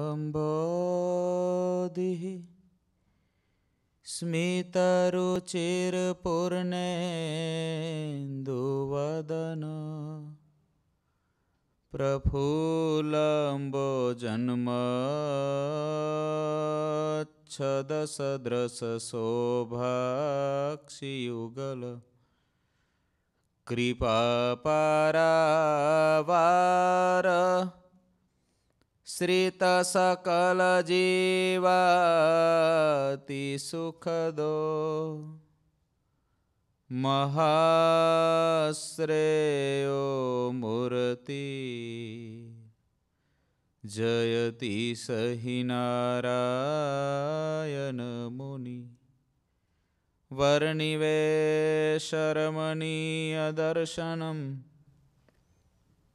अम्बोधिः स्मितरुचिर्पूर्णेन्दुवदन प्रफुल्लम्बोजन्मच्छदसदृशशोभाक्षियुगल कृपापारावार श्रितसकलजीवा सुखदो महाश्रेयो मूर्ति जयति स हि नारायणमुनि वर्णिवे शर्मणीयदर्शनम्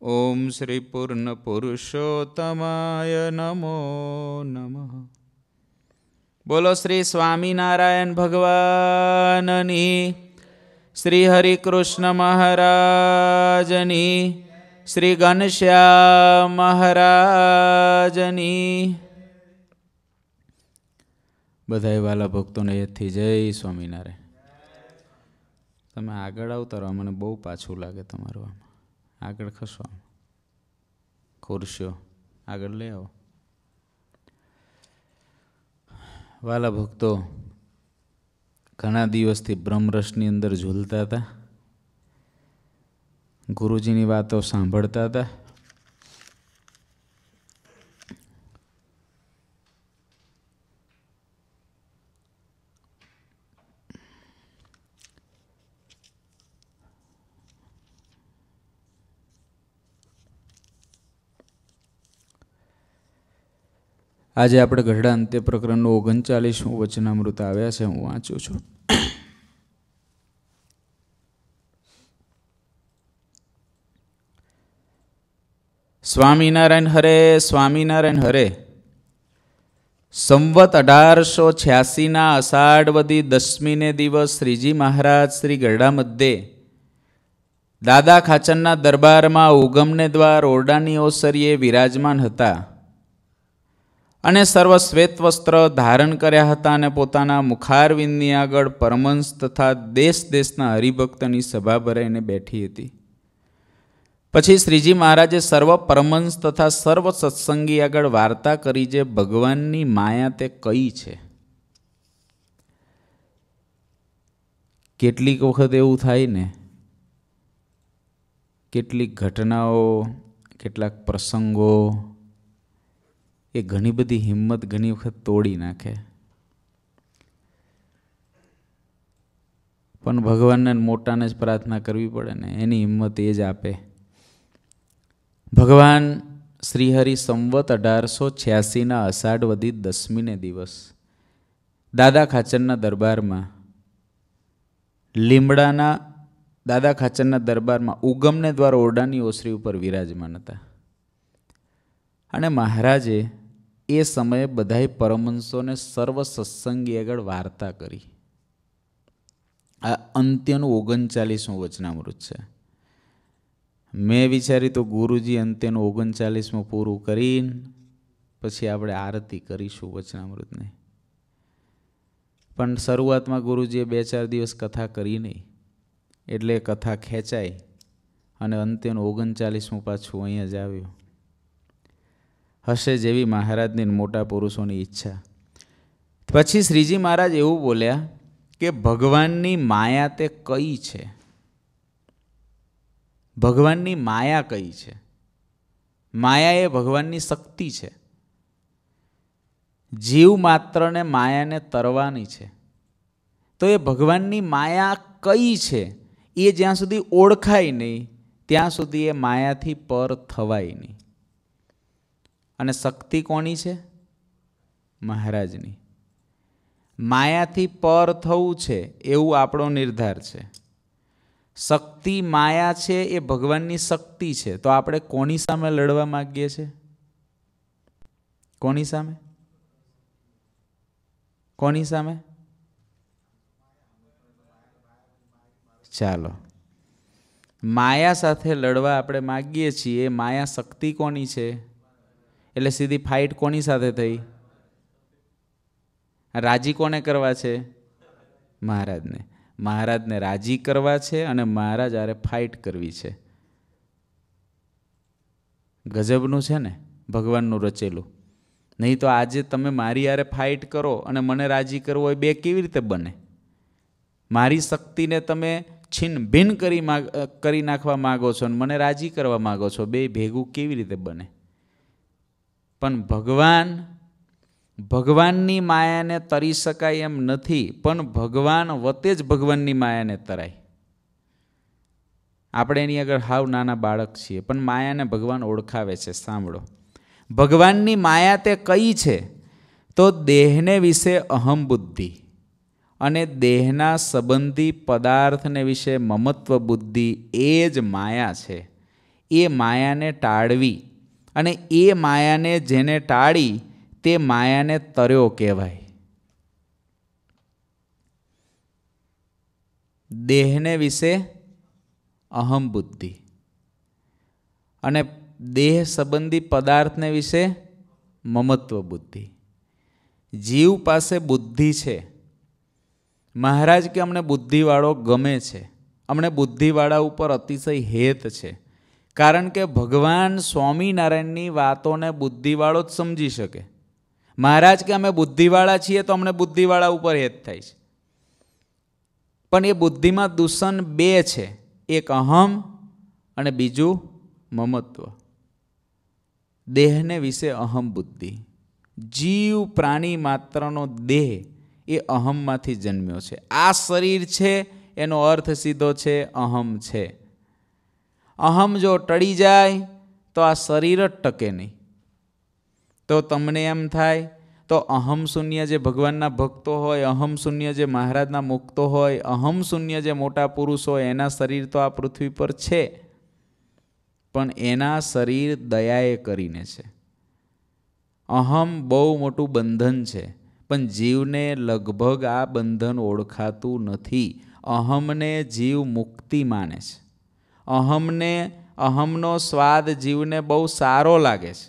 ઓમ શ્રી પૂર્ણ પુરુષોત્તમાય નમો નમઃ બોલો શ્રી સ્વામિનારાયણ ભગવાનની શ્રી હરિકૃષ્ણ મહારાજની શ્રી ઘનશ્યામ મહારાજની બધાય વાલા ભક્તોને એથી જય સ્વામિનારાયણ તમે આગળ આવતા રહો મને બહુ પાછું લાગે તમારું આમાં આગળ ખસો ખુરશીઓ આગળ લઈ આવો વાલા ભક્તો ઘણા દિવસથી બ્રહ્મરસની અંદર ઝૂલતા હતા ગુરુજીની વાતો સાંભળતા હતા આજે આપણે ગઢડા અંત્ય પ્રકરણનું ઓગણચાલીસમું વચનામૃત આવ્યા છે હું વાંચું છું સ્વામિનારાયણ હરે સ્વામિનારાયણ હરે સંવત અઢારસો છ્યાસીના અષાઢવદી દસમીને દિવસ શ્રીજી મહારાજ શ્રી ગરડા મધ્યે દાદા ખાચરના દરબારમાં ઉગમને દ્વાર ઓરડાની ઓસરીએ વિરાજમાન હતા અને સર્વ શ્વેત વસ્ત્ર ધારણ કર્યા હતા અને પોતાના મુખારવિંદની આગળ પરમંશ તથા દેશ દેશના હરિભક્તની સભા ભરાઈને બેઠી હતી પછી શ્રીજી મહારાજે સર્વ પરમંશ તથા સર્વ સત્સંગી આગળ વાર્તા કરી જે ભગવાનની માયા તે કઈ છે કેટલીક વખત એવું થાય ને કેટલીક ઘટનાઓ કેટલાક પ્રસંગો એ ઘણી બધી હિંમત ઘણી વખત તોડી નાખે પણ ભગવાનને મોટાને જ પ્રાર્થના કરવી પડે ને એની હિંમત એ જ આપે ભગવાન શ્રીહરિ સંવત અઢારસો છ્યાસીના અષાઢવદી દસમીને દિવસ દાદા ખાચરના દરબારમાં લીમડાના દાદા ખાચરના દરબારમાં ઉગમને દ્વારા ઓરડાની ઓસરી ઉપર વિરાજમાન હતા અને મહારાજે એ સમયે બધાએ પરમહંસોને સર્વ સત્સંગી આગળ વાર્તા કરી આ અંત્યનું ઓગણચાલીસમું વચનામૃત છે મેં વિચાર્યું તો ગુરુજી અંત્યનું ઓગણચાલીસમું પૂરું કરીને પછી આપણે આરતી કરીશું વચનામૃતની પણ શરૂઆતમાં ગુરુજીએ બે ચાર દિવસ કથા કરી નહીં એટલે કથા ખેંચાઈ અને અંત્યનું ઓગણચાલીસમું પાછું અહીંયા જ આવ્યું હશે જેવી મહારાજની મોટા પુરુષોની ઈચ્છા પછી શ્રીજી મહારાજ એવું બોલ્યા કે ભગવાનની માયા તે કઈ છે ભગવાનની માયા કઈ છે માયા એ ભગવાનની શક્તિ છે જીવ માત્રને માયાને તરવાની છે તો એ ભગવાનની માયા કઈ છે એ જ્યાં સુધી ઓળખાય નહીં ત્યાં સુધી એ માયાથી પર થવાય નહીં અને શક્તિ કોની છે મહારાજની માયાથી પર થવું છે એવું આપણો નિર્ધાર છે શક્તિ માયા છે એ ભગવાનની શક્તિ છે તો આપણે કોની સામે લડવા માગીએ છીએ કોની સામે કોની સામે ચાલો માયા સાથે લડવા આપણે માગીએ છીએ એ માયા શક્તિ કોની છે એટલે સીધી ફાઇટ કોની સાથે થઈ રાજી કોને કરવા છે મહારાજને મહારાજને રાજી કરવા છે અને મહારાજ આરે ફાઇટ કરવી છે ગજબનું છે ને ભગવાનનું રચેલું નહીં તો આજે તમે મારી યારે ફાઇટ કરો અને મને રાજી કરવો હોય બે કેવી રીતે બને મારી શક્તિને તમે છિન્ન કરી કરી કરી નાખવા માગો છો અને મને રાજી કરવા માગો છો બે ભેગું કેવી રીતે બને પણ ભગવાન ભગવાનની માયાને તરી શકાય એમ નથી પણ ભગવાન વતે જ ભગવાનની માયાને તરાય આપણે એની આગળ હાવ નાના બાળક છીએ પણ માયાને ભગવાન ઓળખાવે છે સાંભળો ભગવાનની માયા તે કઈ છે તો દેહને વિશે અહમ બુદ્ધિ અને દેહના સંબંધી પદાર્થને વિશે મમત્વ બુદ્ધિ એ જ માયા છે એ માયાને ટાળવી અને એ માયાને જેને ટાળી તે માયાને તર્યો કહેવાય દેહને વિશે અહમ બુદ્ધિ અને દેહ સંબંધી પદાર્થને વિશે મમત્વ બુદ્ધિ જીવ પાસે બુદ્ધિ છે મહારાજ કે અમને બુદ્ધિવાળો ગમે છે અમને બુદ્ધિવાળા ઉપર અતિશય હેત છે કારણ કે ભગવાન સ્વામિનારાયણની વાતોને બુદ્ધિવાળો જ સમજી શકે મહારાજ કે અમે બુદ્ધિવાળા છીએ તો અમને બુદ્ધિવાળા ઉપર હેત થાય છે પણ એ બુદ્ધિમાં દૂષણ બે છે એક અહમ અને બીજું મમત્વ દેહને વિશે અહમ બુદ્ધિ જીવ પ્રાણી માત્રનો દેહ એ અહમમાંથી જન્મ્યો છે આ શરીર છે એનો અર્થ સીધો છે અહમ છે અહમ જો ટળી જાય તો આ શરીર જ ટકે નહીં તો તમને એમ થાય તો અહમ શૂન્ય જે ભગવાનના ભક્તો હોય અહમ શૂન્ય જે મહારાજના મુક્તો હોય અહમ શૂન્ય જે મોટા પુરુષ હોય એના શરીર તો આ પૃથ્વી પર છે પણ એના શરીર દયાએ કરીને છે અહમ બહુ મોટું બંધન છે પણ જીવને લગભગ આ બંધન ઓળખાતું નથી અહમને જીવ મુક્તિ માને છે અહમને અહમનો સ્વાદ જીવને બહુ સારો લાગે છે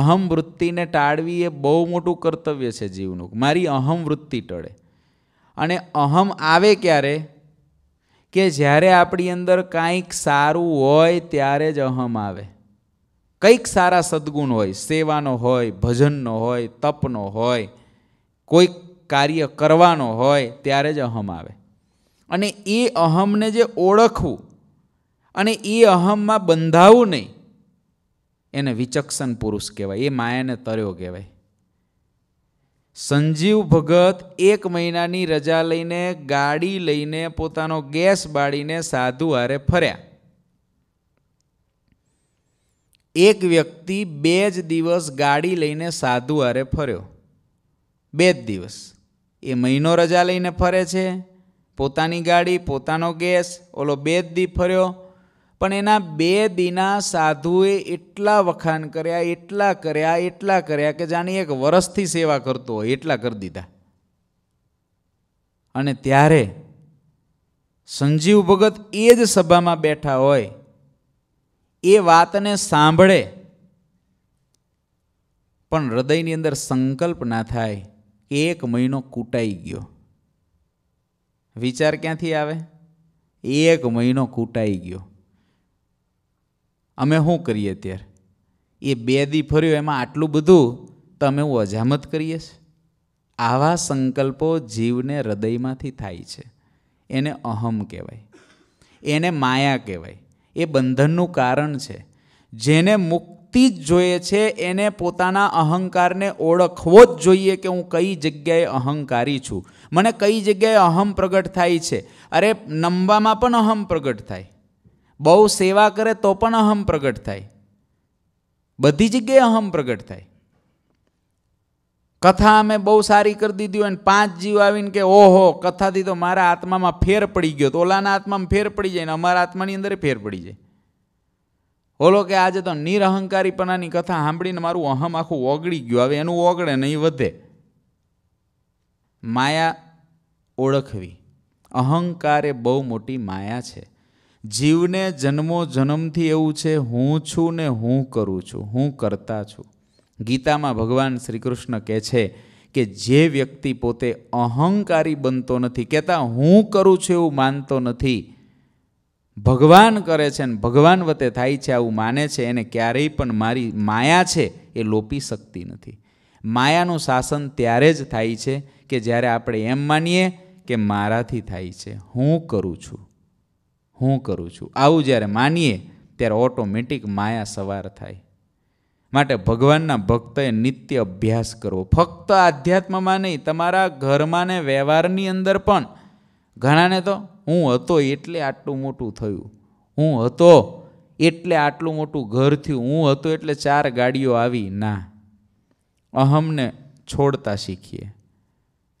અહમ વૃત્તિને ટાળવી એ બહુ મોટું કર્તવ્ય છે જીવનું મારી અહમ વૃત્તિ ટળે અને અહમ આવે ક્યારે કે જ્યારે આપણી અંદર કાંઈક સારું હોય ત્યારે જ અહમ આવે કંઈક સારા સદગુણ હોય સેવાનો હોય ભજનનો હોય તપનો હોય કોઈક કાર્ય કરવાનો હોય ત્યારે જ અહમ આવે અને એ અહમને જે ઓળખવું અને એ અહમમાં બંધાવવું નહીં એને વિચક્ષણ પુરુષ કહેવાય એ માયાને તર્યો કહેવાય સંજીવ ભગત એક મહિનાની રજા લઈને ગાડી લઈને પોતાનો ગેસ બાળીને સાધુ હારે ફર્યા એક વ્યક્તિ બે જ દિવસ ગાડી લઈને સાધુ હારે ફર્યો બે જ દિવસ એ મહિનો રજા લઈને ફરે છે પોતાની ગાડી પોતાનો ગેસ ઓલો બે જ દી ફર્યો પણ એના બે દીના સાધુએ એટલા વખાણ કર્યા એટલા કર્યા એટલા કર્યા કે જાણી એક વરસથી સેવા કરતો હોય એટલા કરી દીધા અને ત્યારે સંજીવ ભગત એ જ સભામાં બેઠા હોય એ વાતને સાંભળે પણ હૃદયની અંદર સંકલ્પ ના થાય એક મહિનો કૂટાઈ ગયો વિચાર ક્યાંથી આવે એક મહિનો કૂટાઈ ગયો અમે શું કરીએ ત્યારે એ બે દી ફર્યો એમાં આટલું બધું તમે હું અજામત કરીએ છે આવા સંકલ્પો જીવને હૃદયમાંથી થાય છે એને અહમ કહેવાય એને માયા કહેવાય એ બંધનનું કારણ છે જેને મુક્ત મુક્તિ જ જોઈએ છે એને પોતાના અહંકારને ઓળખવો જ જોઈએ કે હું કઈ જગ્યાએ અહંકારી છું મને કઈ જગ્યાએ અહમ પ્રગટ થાય છે અરે નમવામાં પણ અહમ પ્રગટ થાય બહુ સેવા કરે તો પણ અહમ પ્રગટ થાય બધી જગ્યાએ અહમ પ્રગટ થાય કથા અમે બહુ સારી કરી દીધી હોય અને પાંચ જીવ આવીને કે ઓહો કથાથી તો મારા આત્મામાં ફેર પડી ગયો તો ઓલાના આત્મામાં ફેર પડી જાય ને અમારા આત્માની અંદર ફેર પડી જાય ઓલો કે આજે તો નિરહંકારીપણાની કથા સાંભળીને મારું અહમ આખું ઓગળી ગયું હવે એનું ઓગળે નહીં વધે માયા ઓળખવી અહંકાર એ બહુ મોટી માયા છે જીવને જન્મો જન્મથી એવું છે હું છું ને હું કરું છું હું કરતા છું ગીતામાં ભગવાન શ્રી કૃષ્ણ કહે છે કે જે વ્યક્તિ પોતે અહંકારી બનતો નથી કહેતા હું કરું છું એવું માનતો નથી ભગવાન કરે છે અને ભગવાન વતે થાય છે આવું માને છે એને ક્યારેય પણ મારી માયા છે એ લોપી શકતી નથી માયાનું શાસન ત્યારે જ થાય છે કે જ્યારે આપણે એમ માનીએ કે મારાથી થાય છે હું કરું છું હું કરું છું આવું જ્યારે માનીએ ત્યારે ઓટોમેટિક માયા સવાર થાય માટે ભગવાનના ભક્તએ નિત્ય અભ્યાસ કરવો ફક્ત આધ્યાત્મમાં નહીં તમારા ઘરમાં ને વ્યવહારની અંદર પણ ઘણાને તો હું હતો એટલે આટલું મોટું થયું હું હતો એટલે આટલું મોટું ઘર થયું હું હતો એટલે ચાર ગાડીઓ આવી ના અહમને છોડતા શીખીએ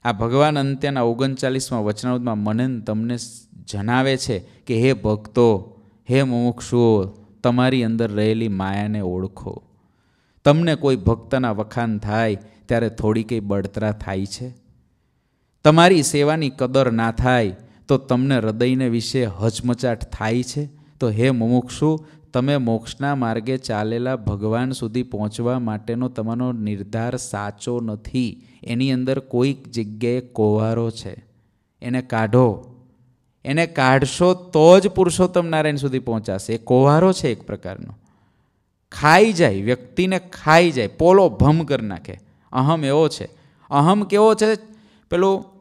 આ ભગવાન અંત્યના ઓગણચાલીસમાં વચનાવતમાં મનન તમને જણાવે છે કે હે ભક્તો હે મુમુક્ષુઓ તમારી અંદર રહેલી માયાને ઓળખો તમને કોઈ ભક્તના વખાણ થાય ત્યારે થોડી કંઈ બળતરા થાય છે તમારી સેવાની કદર ના થાય તો તમને હૃદયને વિશે હચમચાટ થાય છે તો હે મુમુક્ષુ તમે મોક્ષના માર્ગે ચાલેલા ભગવાન સુધી પહોંચવા માટેનો તમારો નિર્ધાર સાચો નથી એની અંદર કોઈક જગ્યાએ કોવારો છે એને કાઢો એને કાઢશો તો જ પુરુષોત્તમ નારાયણ સુધી પહોંચાશે એ કોવારો છે એક પ્રકારનો ખાઈ જાય વ્યક્તિને ખાઈ જાય પોલો ભમ કરી નાખે અહમ એવો છે અહમ કેવો છે પેલું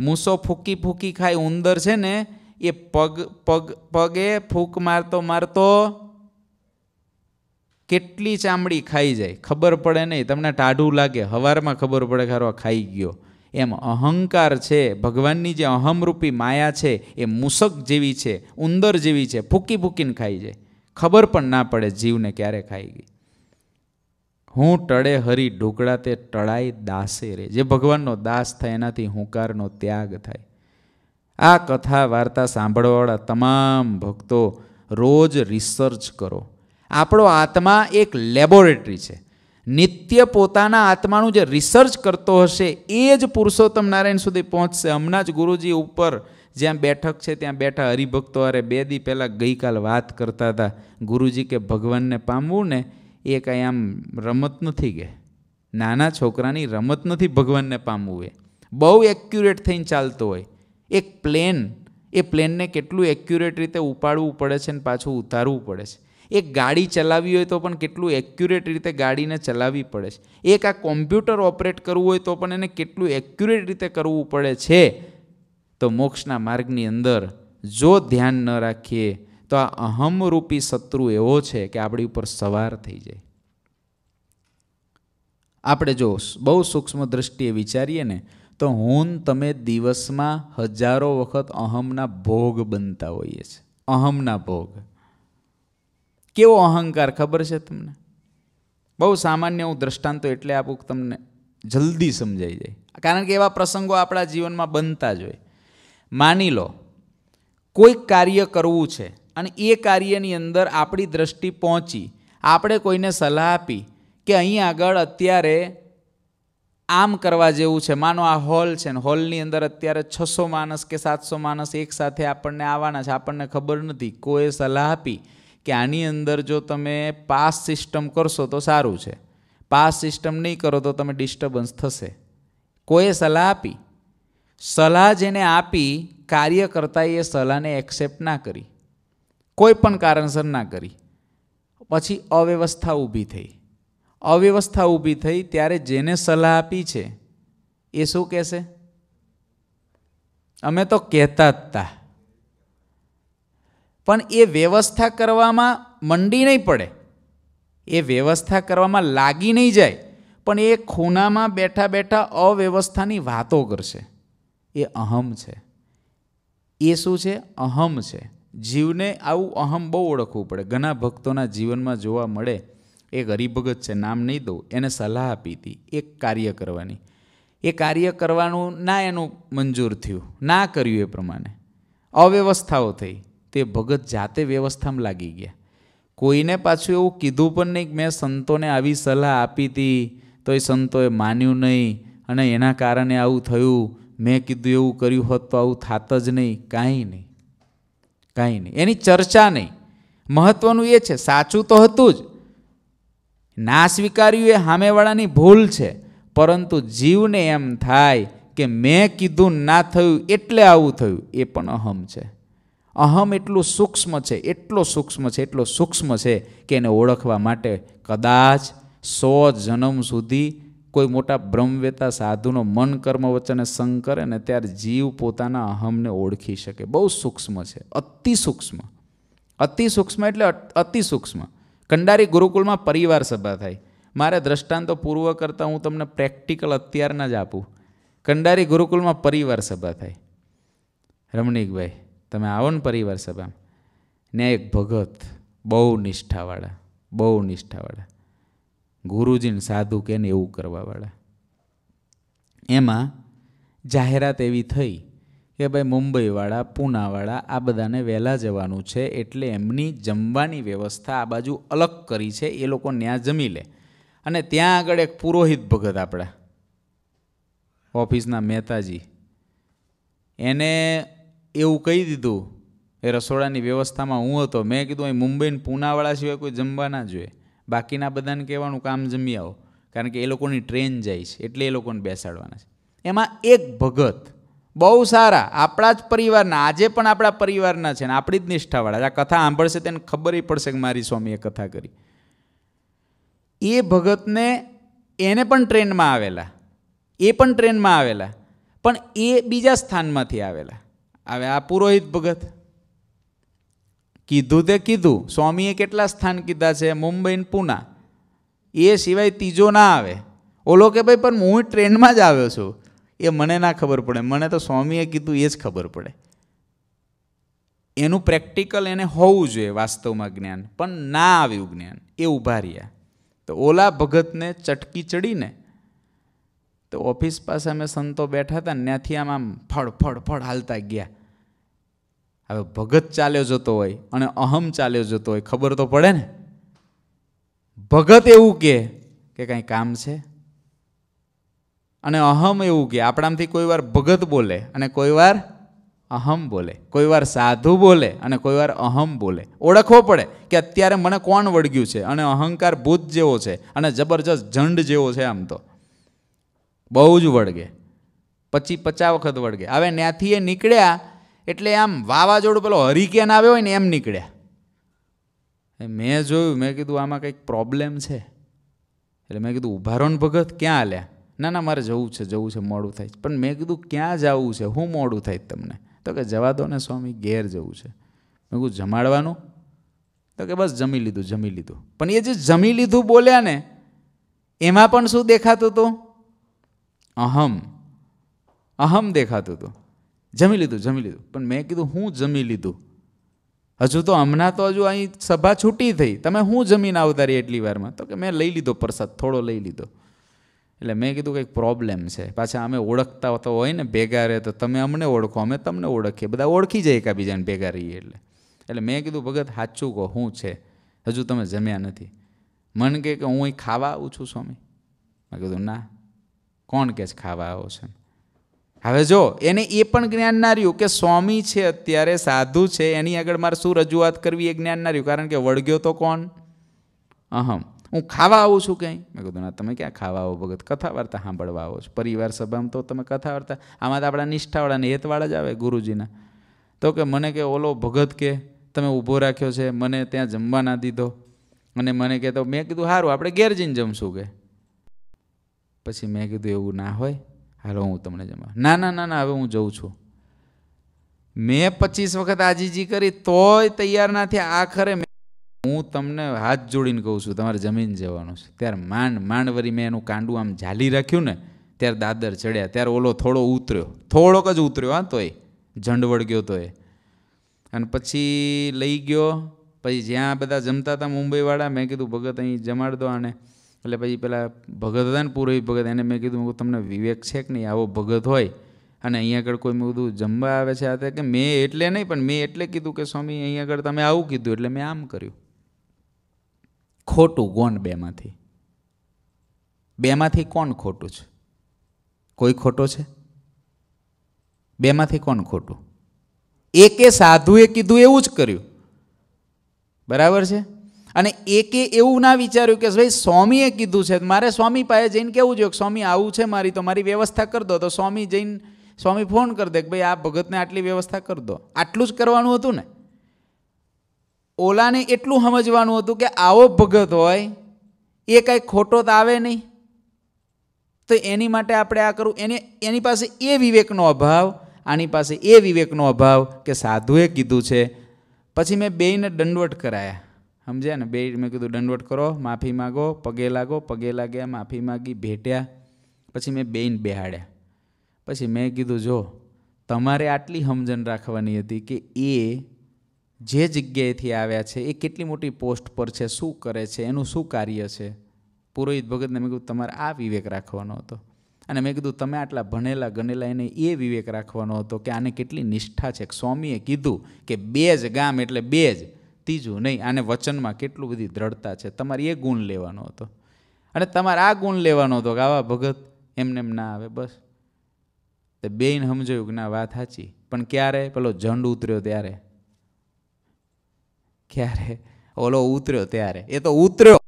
મૂસો ફૂકી ફૂકી ખાય ઉંદર છે ને એ પગ પગ પગે ફૂંક મારતો મારતો કેટલી ચામડી ખાઈ જાય ખબર પડે નહીં તમને ટાઢું લાગે હવારમાં ખબર પડે ખરો ખાઈ ગયો એમ અહંકાર છે ભગવાનની જે અહમરૂપી માયા છે એ મૂસક જેવી છે ઉંદર જેવી છે ફૂકી ફૂકીને ખાઈ જાય ખબર પણ ના પડે જીવને ક્યારે ખાઈ ગઈ હું ટળે હરી ઢોકળા તે ટળાય દાસે રે જે ભગવાનનો દાસ થાય એનાથી હુંકારનો ત્યાગ થાય આ કથા વાર્તા સાંભળવાવાળા તમામ ભક્તો રોજ રિસર્ચ કરો આપણો આત્મા એક લેબોરેટરી છે નિત્ય પોતાના આત્માનું જે રિસર્ચ કરતો હશે એ જ પુરુષોત્તમ નારાયણ સુધી પહોંચશે હમણાં જ ગુરુજી ઉપર જ્યાં બેઠક છે ત્યાં બેઠા હરિભક્તો અરે બે દી પહેલાં ગઈકાલ વાત કરતા હતા ગુરુજી કે ભગવાનને પામવું ને એ કાંઈ આમ રમત નથી કે નાના છોકરાની રમત નથી ભગવાનને પામવું એ બહુ એક્યુરેટ થઈને ચાલતો હોય એક પ્લેન એ પ્લેનને કેટલું એક્યુરેટ રીતે ઉપાડવું પડે છે ને પાછું ઉતારવું પડે છે એક ગાડી ચલાવવી હોય તો પણ કેટલું એક્યુરેટ રીતે ગાડીને ચલાવવી પડે છે એક આ કોમ્પ્યુટર ઓપરેટ કરવું હોય તો પણ એને કેટલું એક્યુરેટ રીતે કરવું પડે છે તો મોક્ષના માર્ગની અંદર જો ધ્યાન ન રાખીએ તો આ અહમરૂપી શત્રુ એવો છે કે આપણી ઉપર સવાર થઈ જાય આપણે જો બહુ સૂક્ષ્મ દ્રષ્ટિએ વિચારીએ ને તો હું તમે દિવસમાં હજારો વખત અહમના ભોગ બનતા હોઈએ છીએ અહમના ભોગ કેવો અહંકાર ખબર છે તમને બહુ સામાન્ય હું દ્રષ્ટાંતો એટલે આપું તમને જલ્દી સમજાઈ જાય કારણ કે એવા પ્રસંગો આપણા જીવનમાં બનતા જ હોય માની લો કોઈક કાર્ય કરવું છે અને એ કાર્યની અંદર આપણી દ્રષ્ટિ પહોંચી આપણે કોઈને સલાહ આપી કે અહીં આગળ અત્યારે આમ કરવા જેવું છે માનો આ હોલ છે ને હોલની અંદર અત્યારે છસો માણસ કે સાતસો માણસ એકસાથે આપણને આવવાના છે આપણને ખબર નથી કોઈએ સલાહ આપી કે આની અંદર જો તમે પાસ સિસ્ટમ કરશો તો સારું છે પાસ સિસ્ટમ નહીં કરો તો તમે ડિસ્ટર્બન્સ થશે કોઈએ સલાહ આપી સલાહ જેને આપી કાર્ય કરતાં એ સલાહને એક્સેપ્ટ ના કરી કોઈ પણ કારણસર ના કરી પછી અવ્યવસ્થા ઊભી થઈ અવ્યવસ્થા ઊભી થઈ ત્યારે જેને સલાહ આપી છે એ શું કહેશે અમે તો કહેતા જ હતા પણ એ વ્યવસ્થા કરવામાં મંડી નહીં પડે એ વ્યવસ્થા કરવામાં લાગી નહીં જાય પણ એ ખૂનામાં બેઠા બેઠા અવ્યવસ્થાની વાતો કરશે એ અહમ છે એ શું છે અહમ છે જીવને આવું અહમ બહુ ઓળખવું પડે ઘણા ભક્તોના જીવનમાં જોવા મળે એ હરિભગત છે નામ નહીં દઉં એને સલાહ આપી હતી એક કાર્ય કરવાની એ કાર્ય કરવાનું ના એનું મંજૂર થયું ના કર્યું એ પ્રમાણે અવ્યવસ્થાઓ થઈ તે ભગત જાતે વ્યવસ્થામાં લાગી ગયા કોઈને પાછું એવું કીધું પણ નહીં કે મેં સંતોને આવી સલાહ આપી હતી તો એ સંતોએ માન્યું નહીં અને એના કારણે આવું થયું મેં કીધું એવું કર્યું હોત તો આવું થાત જ નહીં કાંઈ નહીં કાંઈ નહીં એની ચર્ચા નહીં મહત્વનું એ છે સાચું તો હતું જ ના સ્વીકાર્યું એ સામેવાળાની ભૂલ છે પરંતુ જીવને એમ થાય કે મેં કીધું ના થયું એટલે આવું થયું એ પણ અહમ છે અહમ એટલું સૂક્ષ્મ છે એટલો સૂક્ષ્મ છે એટલો સૂક્ષ્મ છે કે એને ઓળખવા માટે કદાચ સો જન્મ સુધી કોઈ મોટા બ્રહ્મવેતા સાધુનો મન કર્મ વચને સંગ કરે ને ત્યારે જીવ પોતાના અહમને ઓળખી શકે બહુ સૂક્ષ્મ છે અતિ સૂક્ષ્મ અતિ સૂક્ષ્મ એટલે અતિ સૂક્ષ્મ કંડારી ગુરુકુળમાં પરિવાર સભા થાય મારે દ્રષ્ટાંતો પૂર્વ કરતાં હું તમને પ્રેક્ટિકલ અત્યારના જ આપું કંડારી ગુરુકુળમાં પરિવાર સભા થાય રમણીકભાઈ તમે આવો ને પરિવાર સભા ને એક ભગત બહુ નિષ્ઠાવાળા બહુ નિષ્ઠાવાળા ગુરુજીને સાધુ કે ને એવું કરવાવાળા એમાં જાહેરાત એવી થઈ કે ભાઈ મુંબઈવાળા પૂનાવાળા આ બધાને વહેલા જવાનું છે એટલે એમની જમવાની વ્યવસ્થા આ બાજુ અલગ કરી છે એ લોકો ત્યાં જમી લે અને ત્યાં આગળ એક પુરોહિત ભગત આપણા ઓફિસના મહેતાજી એને એવું કહી દીધું એ રસોડાની વ્યવસ્થામાં હું હતો મેં કીધું અહીં મુંબઈ પૂનાવાળા સિવાય કોઈ જમવા ના જોઈએ બાકીના બધાને કહેવાનું કામ જમી આવો કારણ કે એ લોકોની ટ્રેન જાય છે એટલે એ લોકોને બેસાડવાના છે એમાં એક ભગત બહુ સારા આપણા જ પરિવારના આજે પણ આપણા પરિવારના છે ને આપણી જ નિષ્ઠાવાળા આ કથા સાંભળશે તેને ખબર પડશે કે મારી સ્વામીએ કથા કરી એ ભગતને એને પણ ટ્રેનમાં આવેલા એ પણ ટ્રેનમાં આવેલા પણ એ બીજા સ્થાનમાંથી આવેલા હવે આ પુરોહિત ભગત કીધું તે કીધું સ્વામીએ કેટલા સ્થાન કીધા છે મુંબઈ ને પૂના એ સિવાય ત્રીજો ના આવે ઓલો કે ભાઈ પણ હું ટ્રેનમાં જ આવ્યો છું એ મને ના ખબર પડે મને તો સ્વામીએ કીધું એ જ ખબર પડે એનું પ્રેક્ટિકલ એને હોવું જોઈએ વાસ્તવમાં જ્ઞાન પણ ના આવ્યું જ્ઞાન એ ઊભા રહ્યા તો ઓલા ભગતને ચટકી ચડીને તો ઓફિસ પાસે અમે સંતો બેઠા હતા ત્યાંથી આમ આમ ફળ ફળ ફળ હાલતા ગયા હવે ભગત ચાલ્યો જતો હોય અને અહમ ચાલ્યો જતો હોય ખબર તો પડે ને ભગત એવું કહે કે કાંઈ કામ છે અને અહમ એવું કે આપણામાંથી કોઈ વાર ભગત બોલે અને કોઈ વાર અહમ બોલે કોઈ વાર સાધુ બોલે અને કોઈ વાર અહમ બોલે ઓળખવો પડે કે અત્યારે મને કોણ વળગ્યું છે અને અહંકાર ભૂત જેવો છે અને જબરજસ્ત ઝંડ જેવો છે આમ તો બહુ જ વળગે પછી પચાસ વખત વળગે હવે ત્યાંથી એ નીકળ્યા એટલે આમ વાવાઝોડું પેલો હરિકેન આવ્યો હોય ને એમ નીકળ્યા મેં જોયું મેં કીધું આમાં કંઈક પ્રોબ્લેમ છે એટલે મેં કીધું ઉભારોન ભગત ક્યાં હાલ્યા ના ના મારે જવું છે જવું છે મોડું થાય પણ મેં કીધું ક્યાં જવું છે હું મોડું થાય તમને તો કે જવા દો ને સ્વામી ઘેર જવું છે મેં કીધું જમાડવાનું તો કે બસ જમી લીધું જમી લીધું પણ એ જે જમી લીધું બોલ્યા ને એમાં પણ શું દેખાતું હતું અહમ અહમ દેખાતું હતું જમી લીધું જમી લીધું પણ મેં કીધું હું જમી લીધું હજુ તો હમણાં તો હજુ અહીં સભા છૂટી થઈ તમે હું જમીન આવતારી એટલી વારમાં તો કે મેં લઈ લીધો પ્રસાદ થોડો લઈ લીધો એટલે મેં કીધું કંઈક પ્રોબ્લેમ છે પાછા અમે ઓળખતા તો હોય ને ભેગા રહે તો તમે અમને ઓળખો અમે તમને ઓળખીએ બધા ઓળખી જાય એકાબીજાને ભેગા રહીએ એટલે એટલે મેં કીધું ભગત સાચું કહો હું છે હજુ તમે જમ્યા નથી મન કે હું અહીં ખાવા આવું છું સ્વામી મેં કીધું ના કોણ કે છે ખાવા આવો છે હવે જો એને એ પણ જ્ઞાન ના રહ્યું કે સ્વામી છે અત્યારે સાધુ છે એની આગળ મારે શું રજૂઆત કરવી એ જ્ઞાન ના રહ્યું કારણ કે વળગ્યો તો કોણ અહમ હું ખાવા આવું છું કંઈ મેં કીધું ના તમે ક્યાં ખાવા આવો ભગત કથા વાર્તા સાંભળવા આવો છો પરિવાર સભામાં તો તમે કથા વાર્તા આમાં તો આપણા નિષ્ઠાવાળાને હેતવાળા જ આવે ગુરુજીના તો કે મને કે ઓલો ભગત કે તમે ઊભો રાખ્યો છે મને ત્યાં જમવા ના દીધો અને મને કહેતો મેં કીધું સારું આપણે ગેરજીને જમશું કે પછી મેં કીધું એવું ના હોય હાલો હું તમને જમા ના ના ના ના હવે હું જઉં છું મેં પચીસ વખત આજીજી કરી તોય તૈયાર ના થયા આખરે હું તમને હાથ જોડીને કહું છું તમારે જમીન જવાનું છે ત્યારે માંડ માંડ વરી મેં એનું કાંડું આમ ઝાલી રાખ્યું ને ત્યારે દાદર ચડ્યા ત્યારે ઓલો થોડો ઉતર્યો થોડોક જ ઉતર્યો હા તોય ઝંડવડ ગયો તોય અને પછી લઈ ગયો પછી જ્યાં બધા જમતા હતા મુંબઈવાળા મેં કીધું ભગત અહીં જમાડ દો આને એટલે પછી પેલા ભગત હતા ને પૂર્વી ભગત એને મેં કીધું તમને વિવેક છે કે નહીં આવો ભગત હોય અને અહીંયા આગળ કોઈ મેં કીધું જમવા આવે છે આ કે મેં એટલે નહીં પણ મેં એટલે કીધું કે સ્વામી અહીંયા આગળ તમે આવું કીધું એટલે મેં આમ કર્યું ખોટું કોણ બેમાંથી બેમાંથી કોણ ખોટું છે કોઈ ખોટો છે બેમાંથી કોણ ખોટું એકે સાધુએ કીધું એવું જ કર્યું બરાબર છે અને એકે એવું ના વિચાર્યું કે ભાઈ સ્વામીએ કીધું છે મારે સ્વામી પાસે જઈને કેવું જોઈએ કે સ્વામી આવું છે મારી તો મારી વ્યવસ્થા કરી દો તો સ્વામી જઈને સ્વામી ફોન કરી દે કે ભાઈ આ ભગતને આટલી વ્યવસ્થા કરી દો આટલું જ કરવાનું હતું ને ઓલાને એટલું સમજવાનું હતું કે આવો ભગત હોય એ કાંઈ ખોટો તો આવે નહીં તો એની માટે આપણે આ કરવું એને એની પાસે એ વિવેકનો અભાવ આની પાસે એ વિવેકનો અભાવ કે સાધુએ કીધું છે પછી મેં બેયને દંડવટ કરાયા સમજ્યા ને બે મેં કીધું દંડવટ કરો માફી માગો પગે લાગો પગે લાગ્યા માફી માગી ભેટ્યા પછી મેં બેન બેહાડ્યા પછી મેં કીધું જો તમારે આટલી સમજણ રાખવાની હતી કે એ જે જગ્યાએથી આવ્યા છે એ કેટલી મોટી પોસ્ટ પર છે શું કરે છે એનું શું કાર્ય છે પુરોહિત ભગતને મેં કીધું તમારે આ વિવેક રાખવાનો હતો અને મેં કીધું તમે આટલા ભણેલા ગણેલા એને એ વિવેક રાખવાનો હતો કે આને કેટલી નિષ્ઠા છે સ્વામીએ કીધું કે બે જ ગામ એટલે બે જ ત્રીજું નહીં આને વચનમાં કેટલું બધી દ્રઢતા છે તમારે એ ગુણ લેવાનો હતો અને તમારે આ ગુણ લેવાનો હતો કે આવા ભગત એમને એમ ના આવે બસ તે બેન સમજાયું કે ના વાત સાચી પણ ક્યારે પેલો જંડ ઉતર્યો ત્યારે ક્યારે ઓલો ઉતર્યો ત્યારે એ તો ઉતર્યો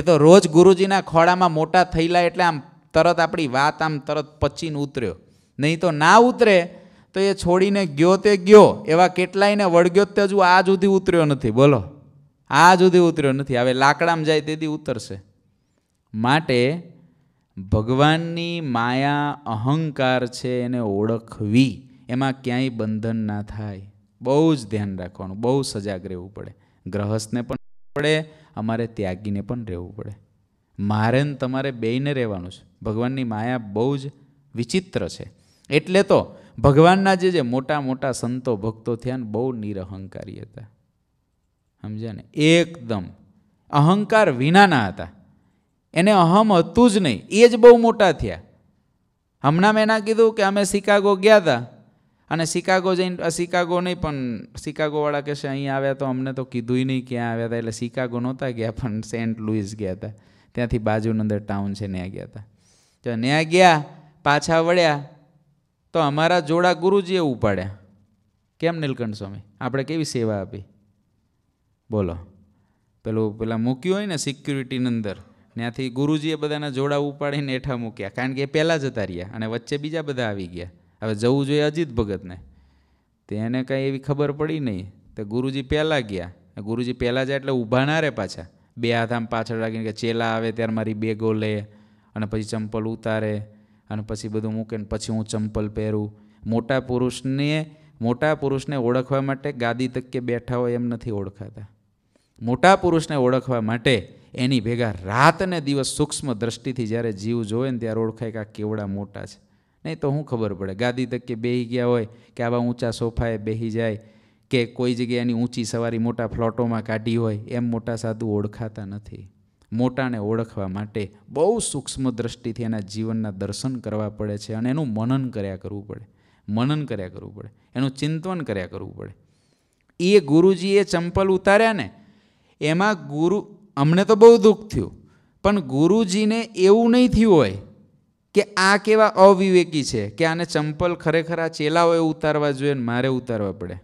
એ તો રોજ ગુરુજીના ખોડામાં મોટા થયેલા એટલે આમ તરત આપણી વાત આમ તરત પચીને ઉતર્યો નહીં તો ના ઉતરે તો એ છોડીને ગયો તે ગયો એવા કેટલાયને વળગ્યો તે હજુ આ સુધી ઉતર્યો નથી બોલો આ સુધી ઉતર્યો નથી હવે લાકડામાં જાય તેથી ઉતરશે માટે ભગવાનની માયા અહંકાર છે એને ઓળખવી એમાં ક્યાંય બંધન ના થાય બહુ જ ધ્યાન રાખવાનું બહુ સજાગ રહેવું પડે ગ્રહસ્થને પણ પડે અમારે ત્યાગીને પણ રહેવું પડે મારે તમારે બેયને રહેવાનું છે ભગવાનની માયા બહુ જ વિચિત્ર છે એટલે તો ભગવાનના જે જે મોટા મોટા સંતો ભક્તો થયા ને બહુ નિરહંકારી હતા સમજ્યા ને એકદમ અહંકાર વિનાના હતા એને અહમ હતું જ નહીં એ જ બહુ મોટા થયા હમણાં મેં એના કીધું કે અમે શિકાગો ગયા હતા અને શિકાગો જઈને શિકાગો નહીં પણ શિકાગોવાળા કહેશે અહીંયા આવ્યા તો અમને તો કીધું નહીં ક્યાં આવ્યા હતા એટલે શિકાગો નહોતા ગયા પણ સેન્ટ લુઇસ ગયા હતા ત્યાંથી બાજુની અંદર ટાઉન છે ત્યાં ગયા હતા તો ત્યાં ગયા પાછા વળ્યા તો અમારા જોડા ગુરુજીએ ઉપાડ્યા કેમ નીલકંઠ સ્વામી આપણે કેવી સેવા આપી બોલો પેલું પેલા મૂક્યું હોય ને સિક્યુરિટીની અંદર ત્યાંથી ગુરુજીએ બધાના જોડા ઉપાડીને હેઠા મૂક્યા કારણ કે એ પહેલાં જતા રહ્યા અને વચ્ચે બીજા બધા આવી ગયા હવે જવું જોઈએ અજીત ભગતને એને કાંઈ એવી ખબર પડી નહીં તો ગુરુજી પહેલાં ગયા ગુરુજી પહેલાં જાય એટલે ઊભા ના રહે પાછા બે હાથ આમ પાછળ રાખીને કે ચેલા આવે ત્યારે મારી બેગો લે અને પછી ચંપલ ઉતારે અને પછી બધું મૂકે ને પછી હું ચંપલ પહેરું મોટા પુરુષને મોટા પુરુષને ઓળખવા માટે ગાદી તક બેઠા હોય એમ નથી ઓળખાતા મોટા પુરુષને ઓળખવા માટે એની ભેગા રાત અને દિવસ સૂક્ષ્મ દ્રષ્ટિથી જ્યારે જીવ જોવે ને ત્યારે ઓળખાય કે આ કેવડા મોટા છે નહીં તો શું ખબર પડે ગાદી તક કે બેહી ગયા હોય કે આવા ઊંચા સોફાએ બેહી જાય કે કોઈ જગ્યાની ઊંચી સવારી મોટા ફ્લોટોમાં કાઢી હોય એમ મોટા સાધુ ઓળખાતા નથી મોટાને ઓળખવા માટે બહુ સૂક્ષ્મ દ્રષ્ટિથી એના જીવનના દર્શન કરવા પડે છે અને એનું મનન કર્યા કરવું પડે મનન કર્યા કરવું પડે એનું ચિંતન કર્યા કરવું પડે એ ગુરુજીએ ચંપલ ઉતાર્યા ને એમાં ગુરુ અમને તો બહુ દુઃખ થયું પણ ગુરુજીને એવું નહીં થયું હોય કે આ કેવા અવિવેકી છે કે આને ચંપલ ખરેખર આ ચેલાઓએ ઉતારવા જોઈએ ને મારે ઉતારવા પડે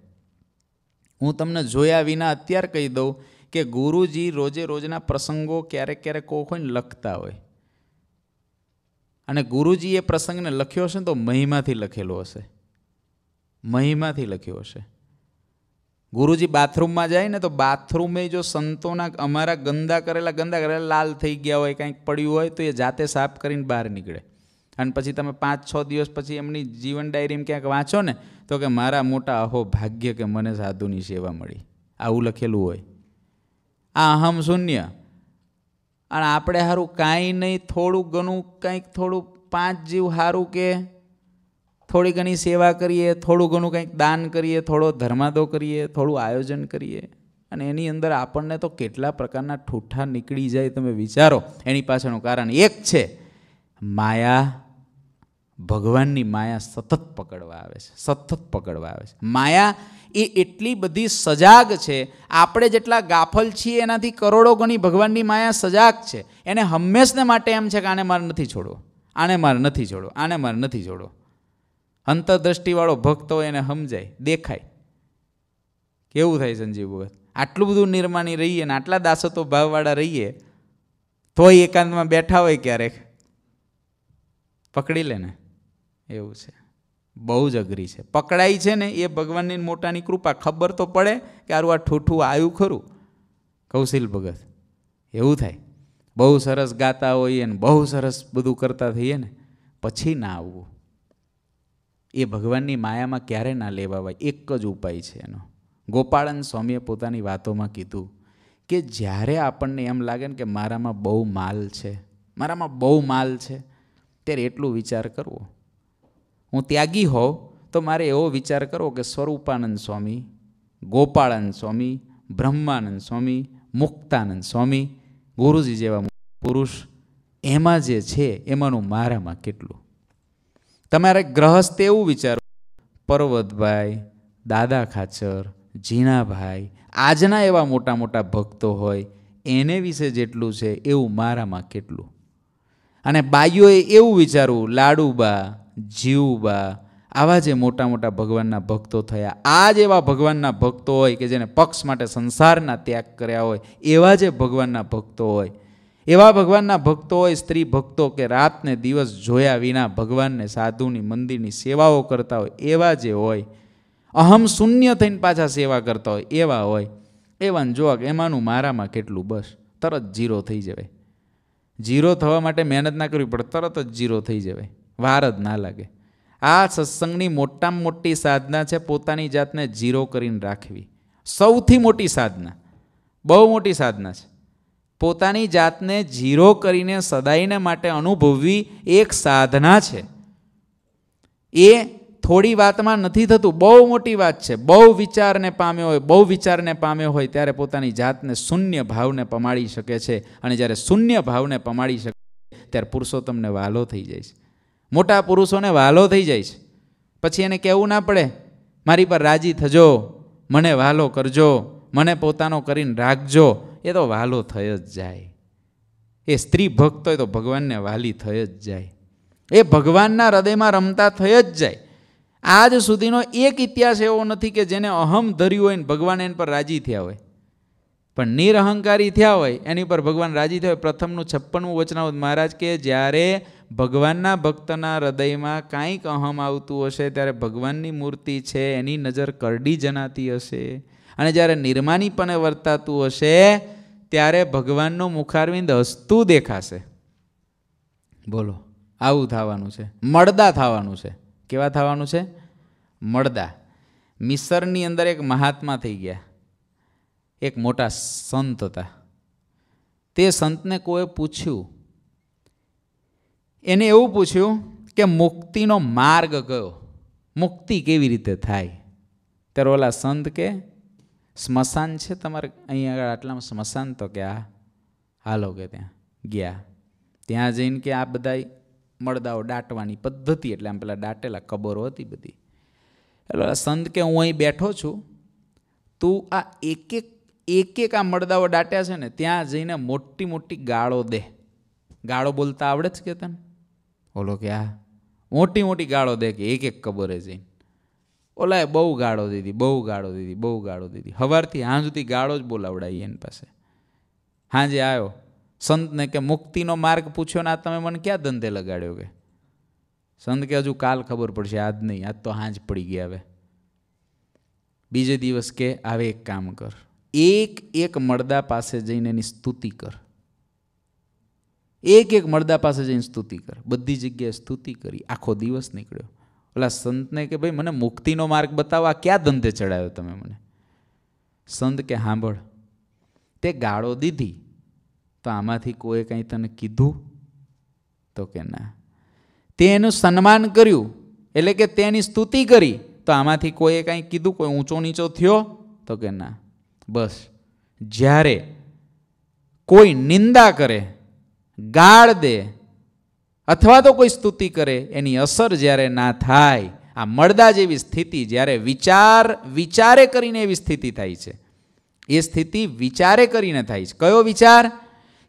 હું તમને જોયા વિના અત્યાર કહી દઉં કે ગુરુજી રોજે રોજના પ્રસંગો ક્યારેક ક્યારેક કોક હોય લખતા હોય અને ગુરુજી એ પ્રસંગને લખ્યો હશે ને તો મહિમાથી લખેલો હશે મહિમાથી લખ્યો હશે ગુરુજી બાથરૂમમાં જાય ને તો બાથરૂમે જો સંતોના અમારા ગંદા કરેલા ગંદા કરેલા લાલ થઈ ગયા હોય કાંઈક પડ્યું હોય તો એ જાતે સાફ કરીને બહાર નીકળે અને પછી તમે પાંચ છ દિવસ પછી એમની જીવન ડાયરીમાં ક્યાંક વાંચો ને તો કે મારા મોટા અહો ભાગ્ય કે મને સાધુની સેવા મળી આવું લખેલું હોય આ અહમ શૂન્ય અને આપણે સારું કાંઈ નહીં થોડું ઘણું કંઈક થોડું પાંચ જીવ સારું કે થોડી ઘણી સેવા કરીએ થોડું ઘણું કંઈક દાન કરીએ થોડો ધર્માદો કરીએ થોડું આયોજન કરીએ અને એની અંદર આપણને તો કેટલા પ્રકારના ઠૂઠા નીકળી જાય તમે વિચારો એની પાછળનું કારણ એક છે માયા ભગવાનની માયા સતત પકડવા આવે છે સતત પકડવા આવે છે માયા એ એટલી બધી સજાગ છે આપણે જેટલા ગાફલ છીએ એનાથી કરોડો ગણી ભગવાનની માયા સજાગ છે એને હંમેશને માટે એમ છે કે આને મારે નથી છોડવો આને મારે નથી છોડવો આને મારે નથી છોડવો અંતરદ્રષ્ટિવાળો ભક્ત હોય એને સમજાય દેખાય કેવું થાય સંજીવ ભગત આટલું બધું નિર્માણી રહીએ ને આટલા દાસતો ભાવવાળા રહીએ તોય એકાંતમાં બેઠા હોય ક્યારેક પકડી લે ને એવું છે બહુ જ અઘરી છે પકડાય છે ને એ ભગવાનની મોટાની કૃપા ખબર તો પડે કે આરું આ ઠૂઠું આવ્યું ખરું કૌશિલ ભગત એવું થાય બહુ સરસ ગાતા હોઈએ ને બહુ સરસ બધું કરતા થઈએ ને પછી ના આવવું એ ભગવાનની માયામાં ક્યારે ના લેવાવાય એક જ ઉપાય છે એનો ગોપાળન સ્વામીએ પોતાની વાતોમાં કીધું કે જ્યારે આપણને એમ લાગે ને કે મારામાં બહુ માલ છે મારામાં બહુ માલ છે ત્યારે એટલું વિચાર કરવો હું ત્યાગી હોઉં તો મારે એવો વિચાર કરવો કે સ્વરૂપાનંદ સ્વામી ગોપાળાનંદ સ્વામી બ્રહ્માનંદ સ્વામી મુક્તાનંદ સ્વામી ગુરુજી જેવા પુરુષ એમાં જે છે એમાંનું મારામાં કેટલું તમારે ગ્રહસ્થ એવું વિચારો પર્વતભાઈ દાદા ખાચર ઝીણાભાઈ આજના એવા મોટા મોટા ભક્તો હોય એને વિશે જેટલું છે એવું મારામાં કેટલું અને બાઈઓએ એવું વિચારવું લાડુબા જીવબા આવા જે મોટા મોટા ભગવાનના ભક્તો થયા આ જ એવા ભગવાનના ભક્તો હોય કે જેને પક્ષ માટે સંસારના ત્યાગ કર્યા હોય એવા જે ભગવાનના ભક્તો હોય એવા ભગવાનના ભક્તો હોય સ્ત્રી ભક્તો કે રાતને દિવસ જોયા વિના ભગવાનને સાધુની મંદિરની સેવાઓ કરતા હોય એવા જે હોય અહમ શૂન્ય થઈને પાછા સેવા કરતા હોય એવા હોય એવાને જોવા કે એમાંનું મારામાં કેટલું બસ તરત જીરો થઈ જવાય જીરો થવા માટે મહેનત ના કરવી પડે તરત જ જીરો થઈ જવાય વાર જ ના લાગે આ સત્સંગની મોટામાં મોટી સાધના છે પોતાની જાતને ઝીરો કરીને રાખવી સૌથી મોટી સાધના બહુ મોટી સાધના છે પોતાની જાતને ઝીરો કરીને સદાયને માટે અનુભવવી એક સાધના છે એ થોડી વાતમાં નથી થતું બહુ મોટી વાત છે બહુ વિચારને પામ્યો હોય બહુ વિચારને પામ્યો હોય ત્યારે પોતાની જાતને શૂન્ય ભાવને પમાડી શકે છે અને જ્યારે શૂન્ય ભાવને પમાડી શકે ત્યારે પુરુષોત્તમને વાલો થઈ જાય છે મોટા પુરુષોને વહાલો થઈ જાય છે પછી એને કહેવું ના પડે મારી પર રાજી થજો મને વહાલો કરજો મને પોતાનો કરીને રાખજો એ તો વહાલો થઈ જ જાય એ સ્ત્રી ભક્ત હોય તો ભગવાનને વાલી થઈ જ જાય એ ભગવાનના હૃદયમાં રમતા થઈ જ જાય આજ સુધીનો એક ઇતિહાસ એવો નથી કે જેને અહમ ધર્યું હોય ને ભગવાન એન પર રાજી થયા હોય પણ નિરહંકારી થયા હોય એની પર ભગવાન રાજી થયો પ્રથમનું છપ્પનમું વચનાવત મહારાજ કે જ્યારે ભગવાનના ભક્તના હૃદયમાં કાંઈક અહમ આવતું હશે ત્યારે ભગવાનની મૂર્તિ છે એની નજર કરડી જનાતી હશે અને જ્યારે નિર્માનીપણે વર્તાતું હશે ત્યારે ભગવાનનો મુખારવિંદ હસતું દેખાશે બોલો આવું થવાનું છે મળદા થવાનું છે કેવા થવાનું છે મળદા મિસરની અંદર એક મહાત્મા થઈ ગયા એક મોટા સંત હતા તે સંતને કોઈ પૂછ્યું એને એવું પૂછ્યું કે મુક્તિનો માર્ગ કયો મુક્તિ કેવી રીતે થાય ત્યારે ઓલા સંત કે સ્મશાન છે તમારે અહીંયા આગળ આટલામાં સ્મશાન તો કે આ હાલો કે ત્યાં ગયા ત્યાં જઈને કે આ બધા મળદાઓ દાટવાની પદ્ધતિ એટલે આમ પેલા દાટેલા કબરો હતી બધી એટલે સંત કે હું અહીં બેઠો છું તું આ એક એક એક એક આ મળદાઓ દાટ્યા છે ને ત્યાં જઈને મોટી મોટી ગાળો દે ગાળો બોલતા આવડે જ કે તને ઓલો કે આ મોટી મોટી ગાળો દે કે એક એક કબરે જઈને ઓલાએ બહુ ગાળો દીધી બહુ ગાળો દીધી બહુ ગાળો દીધી હવારથી હાં સુધી ગાળો જ બોલાવડાવી એની પાસે હાંજે આવ્યો સંતને કે મુક્તિનો માર્ગ પૂછ્યો ને આ તમે મને ક્યાં ધંધે લગાડ્યો કે સંત કે હજુ કાલ ખબર પડશે આજ નહીં આજ તો હાંજ પડી ગયા હવે બીજે દિવસ કે આવે એક કામ કર એક એક મળદા પાસે જઈને એની સ્તુતિ કર એક એક મળદા પાસે જઈને સ્તુતિ કર બધી જગ્યાએ સ્તુતિ કરી આખો દિવસ નીકળ્યો ઓલા સંતને કે ભાઈ મને મુક્તિનો માર્ગ બતાવો આ ક્યાં ધંધે ચડાવ્યો તમે મને સંત કે સાંભળ તે ગાળો દીધી તો આમાંથી કોઈ કંઈ તને કીધું તો કે ના તે એનું સન્માન કર્યું એટલે કે તેની સ્તુતિ કરી તો આમાંથી કોઈએ કાંઈ કીધું કોઈ ઊંચો નીચો થયો તો કે ના બસ જ્યારે કોઈ નિંદા કરે ગાળ દે અથવા તો કોઈ સ્તુતિ કરે એની અસર જ્યારે ના થાય આ મળદા જેવી સ્થિતિ જ્યારે વિચાર વિચારે કરીને એવી સ્થિતિ થાય છે એ સ્થિતિ વિચારે કરીને થાય છે કયો વિચાર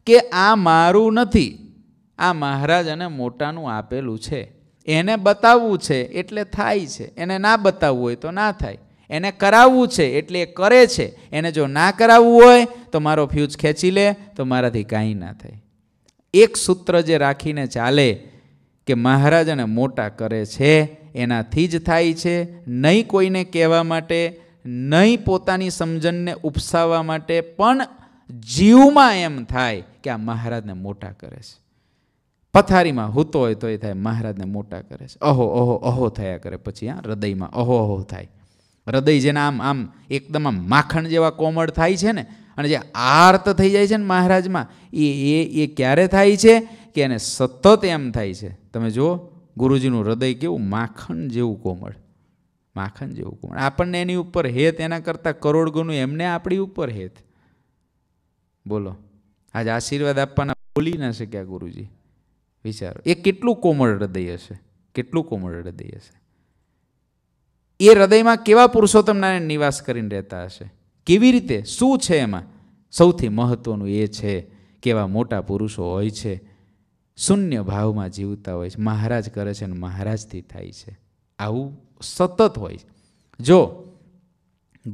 કે આ મારું નથી આ મહારાજ અને મોટાનું આપેલું છે એને બતાવવું છે એટલે થાય છે એને ના બતાવવું હોય તો ના થાય એને કરાવવું છે એટલે એ કરે છે એને જો ના કરાવવું હોય તો મારો ફ્યુઝ ખેંચી લે તો મારાથી કાંઈ ના થાય એક સૂત્ર જે રાખીને ચાલે કે મહારાજને મોટા કરે છે એનાથી જ થાય છે નહીં કોઈને કહેવા માટે નહીં પોતાની સમજણને ઉપસાવવા માટે પણ જીવમાં એમ થાય કે આ મહારાજને મોટા કરે છે પથારીમાં હૂતો હોય તો એ થાય મહારાજને મોટા કરે છે અહો અહો અહો થયા કરે પછી આ હૃદયમાં અહો અહો થાય હૃદય જેના આમ આમ એકદમ આમ માખણ જેવા કોમળ થાય છે ને અને જે આર્ત થઈ જાય છે ને મહારાજમાં એ એ એ ક્યારે થાય છે કે એને સતત એમ થાય છે તમે જુઓ ગુરુજીનું હૃદય કેવું માખણ જેવું કોમળ માખણ જેવું કોમળ આપણને એની ઉપર હેત એના કરતાં કરોડ ગણું એમને આપણી ઉપર હેત બોલો આજ આશીર્વાદ આપવાના બોલી ના શક્યા ગુરુજી વિચારો એ કેટલું કોમળ હૃદય હશે કેટલું કોમળ હૃદય હશે એ હૃદયમાં કેવા પુરુષોત્તમના નિવાસ કરીને રહેતા હશે કેવી રીતે શું છે એમાં સૌથી મહત્ત્વનું એ છે કેવા મોટા પુરુષો હોય છે શૂન્ય ભાવમાં જીવતા હોય છે મહારાજ કરે છે અને મહારાજથી થાય છે આવું સતત હોય જો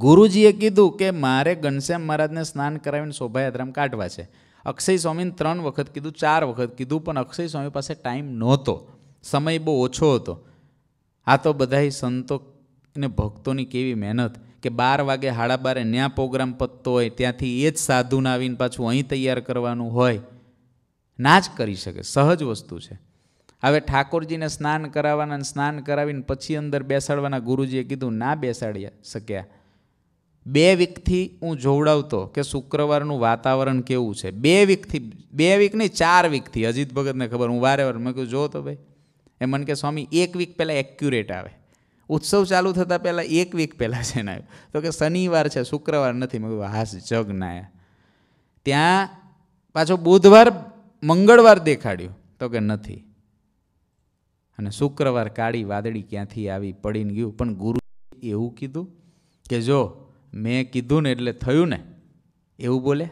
ગુરુજીએ કીધું કે મારે ઘનશ્યામ મહારાજને સ્નાન કરાવીને શોભાયાત્રામાં કાઢવા છે અક્ષય સ્વામીને ત્રણ વખત કીધું ચાર વખત કીધું પણ અક્ષય સ્વામી પાસે ટાઈમ નહોતો સમય બહુ ઓછો હતો આ તો બધા સંતો અને ભક્તોની કેવી મહેનત કે બાર વાગે હાડા બારે ન્યા પ્રોગ્રામ પતતો હોય ત્યાંથી એ જ સાધુને આવીને પાછું અહીં તૈયાર કરવાનું હોય ના જ કરી શકે સહજ વસ્તુ છે હવે ઠાકોરજીને સ્નાન કરાવવાના સ્નાન કરાવીને પછી અંદર બેસાડવાના ગુરુજીએ કીધું ના બેસાડી શક્યા બે વીકથી હું જોવડાવતો કે શુક્રવારનું વાતાવરણ કેવું છે બે વીકથી બે વીક નહીં ચાર વીકથી અજીત ભગતને ખબર હું વારે વાર મેં કહ્યું જો તો ભાઈ એ મને કે સ્વામી એક વીક પહેલાં એક્યુરેટ આવે ઉત્સવ ચાલુ થતાં પહેલાં એક વીક પહેલાં છે જણાવ્યું તો કે શનિવાર છે શુક્રવાર નથી મેં કહ્યું હાસ જગનાયા ત્યાં પાછો બુધવાર મંગળવાર દેખાડ્યું તો કે નથી અને શુક્રવાર કાળી વાદળી ક્યાંથી આવી પડીને ગયું પણ ગુરુ એવું કીધું કે જો મેં કીધું ને એટલે થયું ને એવું બોલે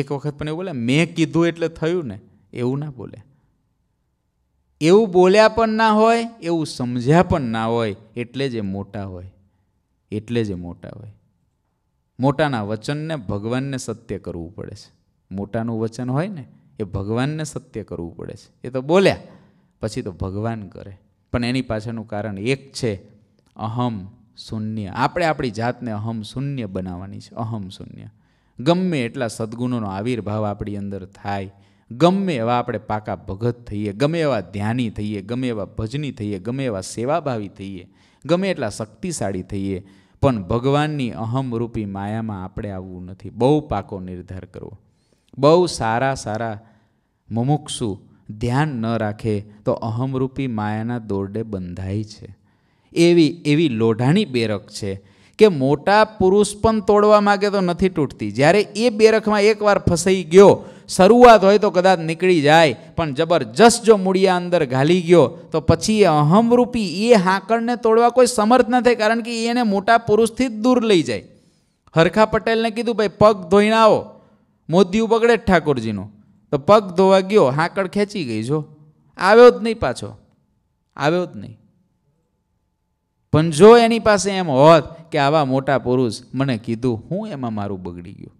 એક વખત પણ એવું બોલે મેં કીધું એટલે થયું ને એવું ના બોલે એવું બોલ્યા પણ ના હોય એવું સમજ્યા પણ ના હોય એટલે જે મોટા હોય એટલે જે મોટા હોય મોટાના વચનને ભગવાનને સત્ય કરવું પડે છે મોટાનું વચન હોય ને એ ભગવાનને સત્ય કરવું પડે છે એ તો બોલ્યા પછી તો ભગવાન કરે પણ એની પાછળનું કારણ એક છે અહમ શૂન્ય આપણે આપણી જાતને અહમ શૂન્ય બનાવવાની છે અહમ શૂન્ય ગમે એટલા સદગુણોનો આવિર્ભાવ આપણી અંદર થાય ગમે એવા આપણે પાકા ભગત થઈએ ગમે એવા ધ્યાની થઈએ ગમે એવા ભજની થઈએ ગમે એવા સેવાભાવી થઈએ ગમે એટલા શક્તિશાળી થઈએ પણ ભગવાનની અહમરૂપી માયામાં આપણે આવવું નથી બહુ પાકો નિર્ધાર કરવો બહુ સારા સારા મુમુક્ષુ ધ્યાન ન રાખે તો અહમરૂપી માયાના દોરડે બંધાય છે એવી એવી લોઢાણી બેરક છે કે મોટા પુરુષ પણ તોડવા માગે તો નથી તૂટતી જ્યારે એ બેરખમાં એકવાર ફસાઈ ગયો શરૂઆત હોય તો કદાચ નીકળી જાય પણ જબરજસ્ત જો મૂળિયા અંદર ઘાલી ગયો તો પછી એ અહમરૂપી એ હાંકળને તોડવા કોઈ સમર્થ નથી કારણ કે એને મોટા પુરુષથી જ દૂર લઈ જાય હરખા પટેલને કીધું ભાઈ પગ ધોઈને આવો મોદીયું પકડે જ ઠાકોરજીનો તો પગ ધોવા ગયો હાંકળ ખેંચી ગઈ જો આવ્યો જ નહીં પાછો આવ્યો જ નહીં પણ જો એની પાસે એમ હોત કે આવા મોટા પુરુષ મને કીધું હું એમાં મારું બગડી ગયું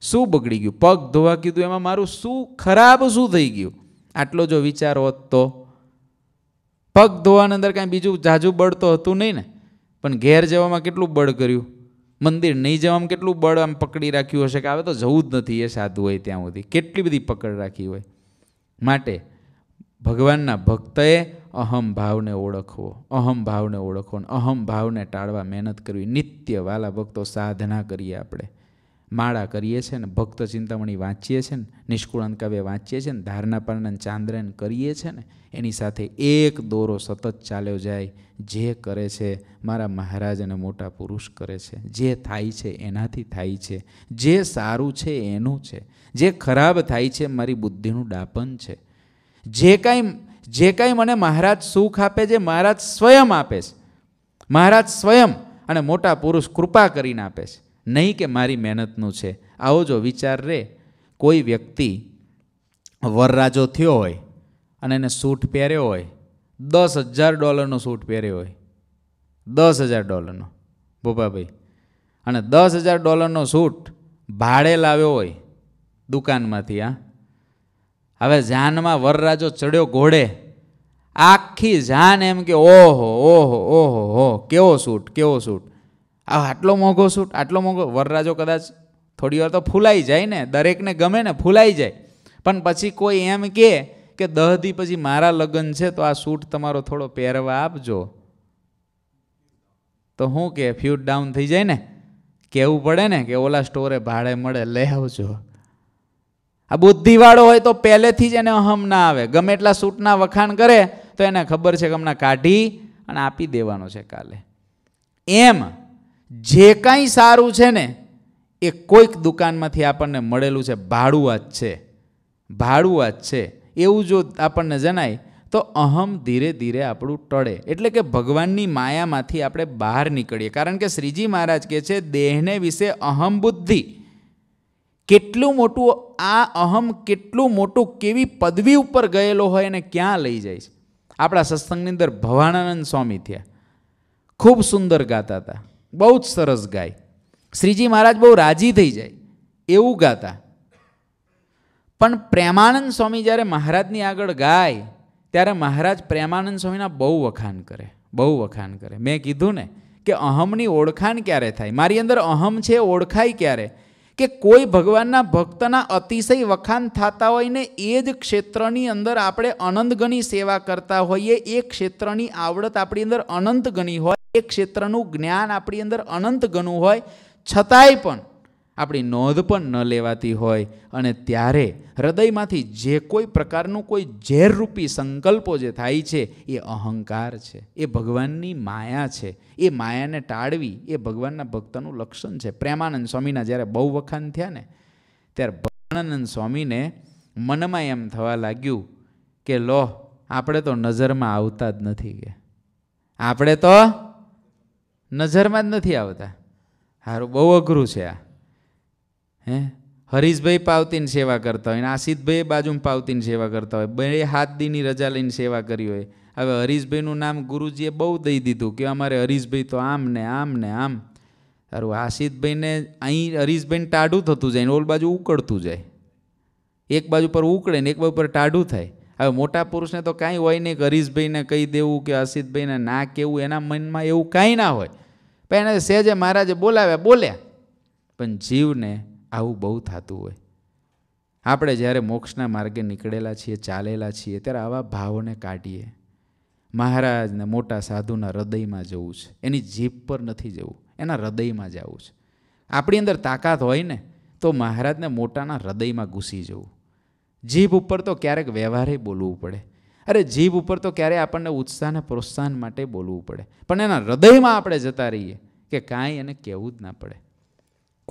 શું બગડી ગયું પગ ધોવા કીધું એમાં મારું શું ખરાબ શું થઈ ગયું આટલો જો વિચાર હોત તો પગ ધોવાની અંદર કાંઈ બીજું જાજુ બળ તો હતું નહીં ને પણ ઘેર જવામાં કેટલું બળ કર્યું મંદિર નહીં જવામાં કેટલું બળ આમ પકડી રાખ્યું હશે કે હવે તો જવું જ નથી એ સાધુ હોય ત્યાં સુધી કેટલી બધી પકડ રાખી હોય માટે ભગવાનના ભક્તએ અહમ ભાવને ઓળખવો અહમ ભાવને ઓળખવો અહમ ભાવને ટાળવા મહેનત કરવી નિત્ય વાલા ભક્તો સાધના કરીએ આપણે માળા કરીએ છીએ ને ભક્ત ચિંતામણી વાંચીએ છીએ ને નિષ્કુળાંત કાવ્ય વાંચીએ છીએ ને ધારણા પરણન ચાંદ્રન કરીએ છીએ ને એની સાથે એક દોરો સતત ચાલ્યો જાય જે કરે છે મારા મહારાજ અને મોટા પુરુષ કરે છે જે થાય છે એનાથી થાય છે જે સારું છે એનું છે જે ખરાબ થાય છે મારી બુદ્ધિનું ડાપન છે જે કાંઈ જે કાંઈ મને મહારાજ સુખ આપે છે મહારાજ સ્વયં આપે છે મહારાજ સ્વયં અને મોટા પુરુષ કૃપા કરીને આપે છે નહીં કે મારી મહેનતનું છે આવો જો વિચાર રે કોઈ વ્યક્તિ વરરાજો થયો હોય અને એને સૂટ પહેર્યો હોય દસ હજાર ડોલરનો સૂટ પહેર્યો હોય દસ હજાર ડોલરનો ભોપાભાઈ અને દસ હજાર ડોલરનો સૂટ ભાડે લાવ્યો હોય દુકાનમાંથી આ હવે જાનમાં વરરાજો ચડ્યો ઘોડે આખી જાન એમ કે ઓહો ઓહો ઓહો હો કેવો સૂટ કેવો સૂટ આ આટલો મોંઘો સૂટ આટલો મોંઘો વરરાજો કદાચ થોડી વાર તો ફૂલાઈ જાય ને દરેકને ગમે ને ફૂલાઈ જાય પણ પછી કોઈ એમ કહે કે દહદી પછી મારા લગ્ન છે તો આ સૂટ તમારો થોડો પહેરવા આપજો તો હું કે ફ્યુટ ડાઉન થઈ જાય ને કહેવું પડે ને કે ઓલા સ્ટોરે ભાડે મળે લઈ આવજો આ બુદ્ધિવાળો હોય તો પહેલેથી જ એને અહમ ના આવે ગમે એટલા સૂટના વખાણ કરે તો એને ખબર છે કે હમણાં કાઢી અને આપી દેવાનો છે કાલે એમ જે કાંઈ સારું છે ને એ કોઈક દુકાનમાંથી આપણને મળેલું છે ભાડુઆ જ છે ભાડુઆ જ છે એવું જો આપણને જણાય તો અહમ ધીરે ધીરે આપણું ટળે એટલે કે ભગવાનની માયામાંથી આપણે બહાર નીકળીએ કારણ કે શ્રીજી મહારાજ કહે છે દેહને વિશે અહમ બુદ્ધિ કેટલું મોટું આ અહમ કેટલું મોટું કેવી પદવી ઉપર ગયેલો હોય એને ક્યાં લઈ જાય છે આપણા સત્સંગની અંદર ભવાનંદ સ્વામી થયા ખૂબ સુંદર ગાતા હતા બહુ જ સરસ ગાય શ્રીજી મહારાજ બહુ રાજી થઈ જાય એવું ગાતા પણ પ્રેમાનંદ સ્વામી જ્યારે મહારાજની આગળ ગાય ત્યારે મહારાજ પ્રેમાનંદ સ્વામીના બહુ વખાણ કરે બહુ વખાણ કરે મેં કીધું ને કે અહમની ઓળખાણ ક્યારે થાય મારી અંદર અહમ છે ઓળખાય ક્યારે કે કોઈ ભગવાનના ભક્તના અતિશય વખાણ થતા હોય ને એ જ ક્ષેત્રની અંદર આપણે અનંત સેવા કરતા હોઈએ એ ક્ષેત્રની આવડત આપણી અંદર અનંત ગણી હોય એ ક્ષેત્રનું જ્ઞાન આપણી અંદર અનંત ગણું હોય છતાંય પણ આપણી નોંધ પણ ન લેવાતી હોય અને ત્યારે હૃદયમાંથી જે કોઈ પ્રકારનું કોઈ ઝેરરૂપી સંકલ્પો જે થાય છે એ અહંકાર છે એ ભગવાનની માયા છે એ માયાને ટાળવી એ ભગવાનના ભક્તનું લક્ષણ છે પ્રેમાનંદ સ્વામીના જ્યારે બહુ વખાણ થયા ને ત્યારે ભગવાનંદ સ્વામીને મનમાં એમ થવા લાગ્યું કે લો આપણે તો નજરમાં આવતા જ નથી કે આપણે તો નજરમાં જ નથી આવતા સારું બહુ અઘરું છે આ હે હરીશભાઈ પાવતીની સેવા કરતા હોય અને આસિદભાઈ બાજુમાં પાવતીની સેવા કરતા હોય બે હાથ દીની રજા લઈને સેવા કરી હોય હવે હરીશભાઈનું નામ ગુરુજીએ બહુ દઈ દીધું કે અમારે હરીશભાઈ તો આમ ને આમ ને આમ સારું આસિદભાઈને અહીં હરીશભાઈને ટાઢું થતું જાય ને ઓલ બાજુ ઉકળતું જાય એક બાજુ પર ઉકળે ને એક બાજુ પર ટાઢું થાય હવે મોટા પુરુષને તો કાંઈ હોય નહીં હરીશભાઈને કહી દેવું કે અસિતભાઈને ના કેવું એના મનમાં એવું કાંઈ ના હોય પણ એને સહેજે મહારાજે બોલાવ્યા બોલ્યા પણ જીવને આવું બહુ થતું હોય આપણે જ્યારે મોક્ષના માર્ગે નીકળેલા છીએ ચાલેલા છીએ ત્યારે આવા ભાવોને કાઢીએ મહારાજને મોટા સાધુના હૃદયમાં જવું છે એની જીભ પર નથી જવું એના હૃદયમાં જવું છે આપણી અંદર તાકાત હોય ને તો મહારાજને મોટાના હૃદયમાં ઘૂસી જવું જીભ ઉપર તો ક્યારેક વ્યવહારે બોલવું પડે અરે જીભ ઉપર તો ક્યારેય આપણને ઉત્સાહને પ્રોત્સાહન માટે બોલવું પડે પણ એના હૃદયમાં આપણે જતા રહીએ કે કાંઈ એને કહેવું જ ના પડે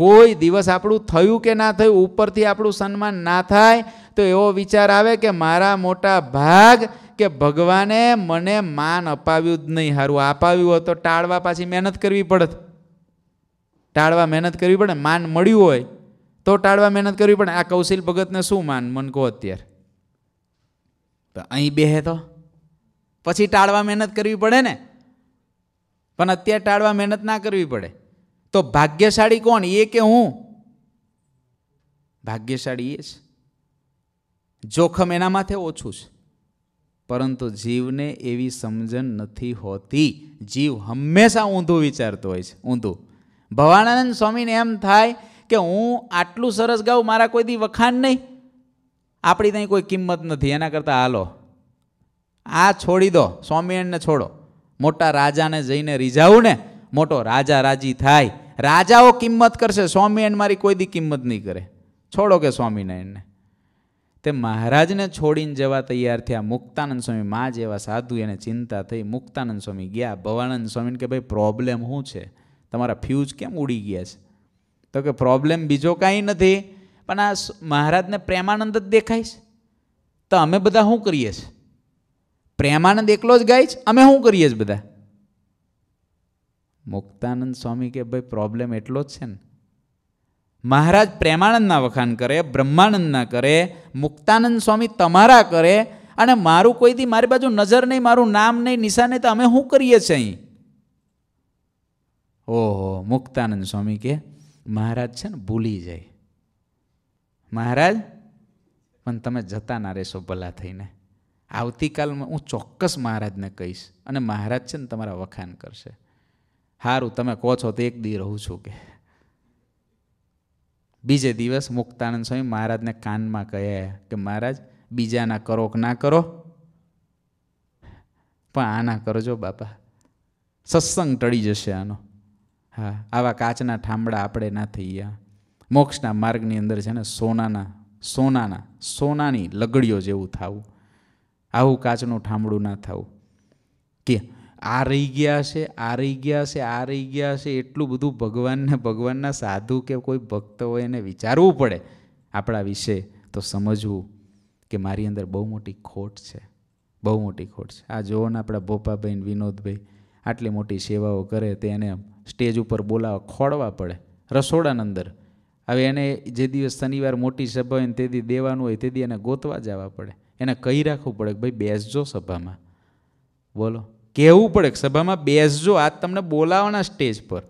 કોઈ દિવસ આપણું થયું કે ના થયું ઉપરથી આપણું સન્માન ના થાય તો એવો વિચાર આવે કે મારા મોટા ભાગ કે ભગવાને મને માન અપાવ્યું જ નહીં સારું અપાવ્યું હોય તો ટાળવા પાછી મહેનત કરવી પડત ટાળવા મહેનત કરવી પડે માન મળ્યું હોય તો ટાળવા મહેનત કરવી પણ આ કૌશિલ ભગતને શું માન મન કહો અત્યારે અહીં બેહે તો પછી ટાળવા મહેનત કરવી પડે ને પણ અત્યારે ટાળવા મહેનત ના કરવી પડે તો ભાગ્યશાળી કોણ એ કે હું ભાગ્યશાળી એ છે જોખમ એના માથે ઓછું છે પરંતુ જીવને એવી સમજણ નથી હોતી જીવ હંમેશા ઊંધું વિચારતો હોય છે ઊંધું ભવાનંદ સ્વામીને એમ થાય કે હું આટલું સરસ ગાઉં મારા કોઈ દી વખાણ નહીં આપણી ત્યાં કોઈ કિંમત નથી એના કરતાં હાલો આ છોડી દો સ્વામિયણને છોડો મોટા રાજાને જઈને રીઝાવું ને મોટો રાજા રાજી થાય રાજાઓ કિંમત કરશે સ્વામિયણ મારી કોઈ દી કિંમત નહીં કરે છોડો કે સ્વામિનારાયણને તે મહારાજને છોડીને જવા તૈયાર થયા મુક્તાનંદ સ્વામી મા જેવા સાધુ એને ચિંતા થઈ મુક્તાનંદ સ્વામી ગયા ભવાનંદ સ્વામીને કે ભાઈ પ્રોબ્લેમ શું છે તમારા ફ્યુઝ કેમ ઉડી ગયા છે તો કે પ્રોબ્લેમ બીજો કાંઈ નથી પણ આ મહારાજને પ્રેમાનંદ જ દેખાય છે તો અમે બધા શું કરીએ છીએ પ્રેમાનંદ એકલો જ ગાય છે અમે શું કરીએ છીએ બધા મુક્તાનંદ સ્વામી કે ભાઈ પ્રોબ્લેમ એટલો જ છે ને મહારાજ પ્રેમાનંદના વખાણ કરે બ્રહ્માનંદના કરે મુક્તાનંદ સ્વામી તમારા કરે અને મારું કોઈથી મારી બાજુ નજર નહીં મારું નામ નહીં નિશાન નહીં તો અમે શું કરીએ છીએ અહીં ઓહો મુક્તાનંદ સ્વામી કે મહારાજ છે ને ભૂલી જાય મહારાજ પણ તમે જતા ના રહેશો ભલા થઈને આવતીકાલમાં હું ચોક્કસ મહારાજને કહીશ અને મહારાજ છે ને તમારા વખાણ કરશે સારું તમે કહો છો તો એક દી રહું છું કે બીજે દિવસ મુક્તાનંદ સ્વામી મહારાજને કાનમાં કહે કે મહારાજ બીજાના કરો કે ના કરો પણ આના કરજો બાપા સત્સંગ ટળી જશે આનો હા આવા કાચના ઠામડા આપણે ના થઈએ મોક્ષના માર્ગની અંદર છે ને સોનાના સોનાના સોનાની લગડીઓ જેવું થવું આવું કાચનું ઠામડું ના થવું કે આ રહી ગયા છે આ રહી ગયા છે આ રહી ગયા છે એટલું બધું ભગવાનને ભગવાનના સાધુ કે કોઈ ભક્ત હોય એને વિચારવું પડે આપણા વિશે તો સમજવું કે મારી અંદર બહુ મોટી ખોટ છે બહુ મોટી ખોટ છે આ જોવો ને આપણા ભોપાભાઈ વિનોદભાઈ આટલી મોટી સેવાઓ કરે તે એને સ્ટેજ ઉપર બોલાવા ખોળવા પડે રસોડાના અંદર હવે એને જે દિવસ શનિવાર મોટી સભા હોય ને તે દી દેવાનું હોય તે દી એને ગોતવા જવા પડે એને કહી રાખવું પડે કે ભાઈ બેસજો સભામાં બોલો કહેવું પડે કે સભામાં બેસજો આ તમને બોલાવાના સ્ટેજ પર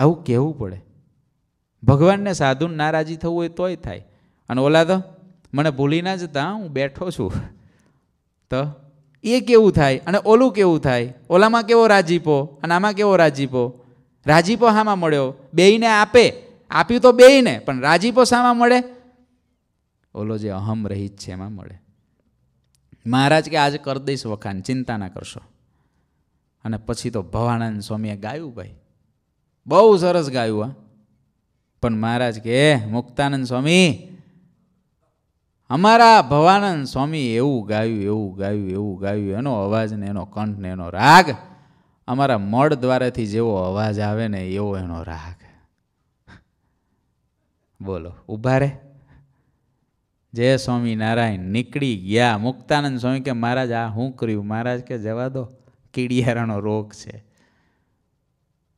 આવું કહેવું પડે ભગવાનને સાધુને નારાજી થવું હોય તોય થાય અને ઓલા તો મને ભૂલી ના જતા હું બેઠો છું તો એ કેવું થાય અને ઓલું કેવું થાય ઓલામાં કેવો રાજીપો અને આમાં કેવો રાજીપો રાજીપો સામાં મળ્યો બેયને આપે આપ્યું તો બેયને પણ રાજીપો સામાં મળે ઓલો જે અહમ રહિત છે એમાં મળે મહારાજ કે આજે કરી દઈશ વખાન ચિંતા ના કરશો અને પછી તો ભવાનંદ સ્વામીએ ગાયું ભાઈ બહુ સરસ ગાયું આ પણ મહારાજ કે મુક્તાનંદ સ્વામી અમારા ભવાનંદ સ્વામી એવું ગાયું એવું ગાયું એવું ગાયું એનો અવાજ ને એનો કંઠ ને એનો રાગ અમારા મળ દ્વારાથી જેવો અવાજ આવે ને એવો એનો રાગ બોલો ઊભા રે જય સ્વામી નારાયણ નીકળી ગયા મુક્તાનંદ સ્વામી કે મહારાજ આ શું કર્યું મહારાજ કે જવા દો કીડિયારાનો રોગ છે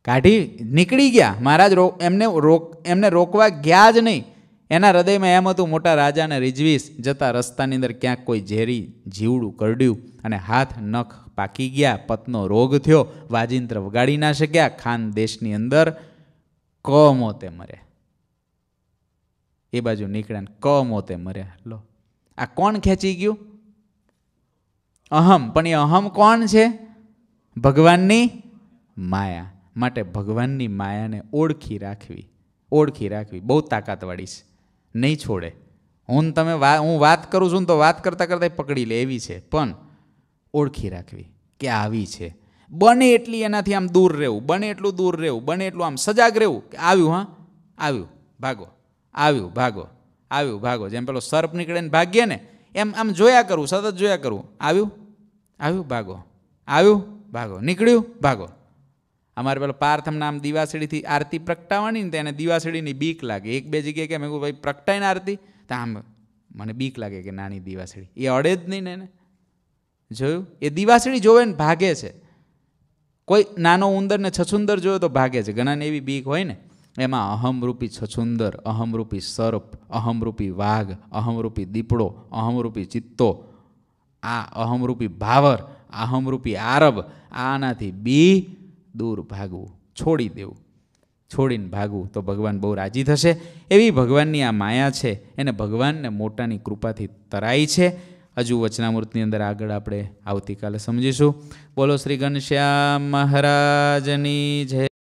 કાઢી નીકળી ગયા મહારાજ રોક એમને રોક એમને રોકવા ગયા જ નહીં એના હૃદયમાં એમ હતું મોટા રાજાને રીઝવીશ જતા રસ્તાની અંદર ક્યાંક કોઈ ઝેરી જીવડું કરડ્યું અને હાથ નખ પાકી ગયા પતનો રોગ થયો વાજિંત્ર વગાડી ના શક્યા ખાન દેશની અંદર ક મોતે મર્યા એ બાજુ નીકળ્યા ને ક મોતે મર્યા લો આ કોણ ખેંચી ગયું અહમ પણ એ અહમ કોણ છે ભગવાનની માયા માટે ભગવાનની માયાને ઓળખી રાખવી ઓળખી રાખવી બહુ તાકાતવાળી છે નહીં છોડે હું તમે વા હું વાત કરું છું ને તો વાત કરતાં કરતાં પકડી લે એવી છે પણ ઓળખી રાખવી કે આવી છે બને એટલી એનાથી આમ દૂર રહેવું બને એટલું દૂર રહેવું બને એટલું આમ સજાગ રહેવું કે આવ્યું હા આવ્યું ભાગો આવ્યું ભાગો આવ્યું ભાગો જેમ પેલો સર્પ નીકળે ને ભાગ્યે ને એમ આમ જોયા કરવું સતત જોયા કરવું આવ્યું આવ્યું ભાગો આવ્યું ભાગો નીકળ્યું ભાગો અમારે પેલો પાર્થમ નામ દિવાસળીથી આરતી પ્રગટાવાની ને તેને દિવાસળીની બીક લાગે એક બે જગ્યાએ કે મેં કહું ભાઈ પ્રગટાઈને આરતી તો આમ મને બીક લાગે કે નાની દિવાસળી એ અડે જ નહીં ને એને જોયું એ દિવાસળી જોવે ને ભાગે છે કોઈ નાનો ઉંદર ને છછુંદર જોયો તો ભાગે છે ઘણાને એવી બીક હોય ને એમાં અહમરૂપી છછુંદર અહમરૂપી સર્પ અહમરૂપી વાઘ અહમરૂપી દીપડો અહમરૂપી ચિત્તો આ અહમરૂપી ભાવર અહમરૂપી આરબ આનાથી બી દૂર ભાગવું છોડી દેવું છોડીને ભાગવું તો ભગવાન બહુ રાજી થશે એવી ભગવાનની આ માયા છે એને ભગવાનને મોટાની કૃપાથી તરાઈ છે હજુ વચનામૃતની અંદર આગળ આપણે આવતીકાલે સમજીશું બોલો શ્રી ઘનશ્યામ મહારાજની જય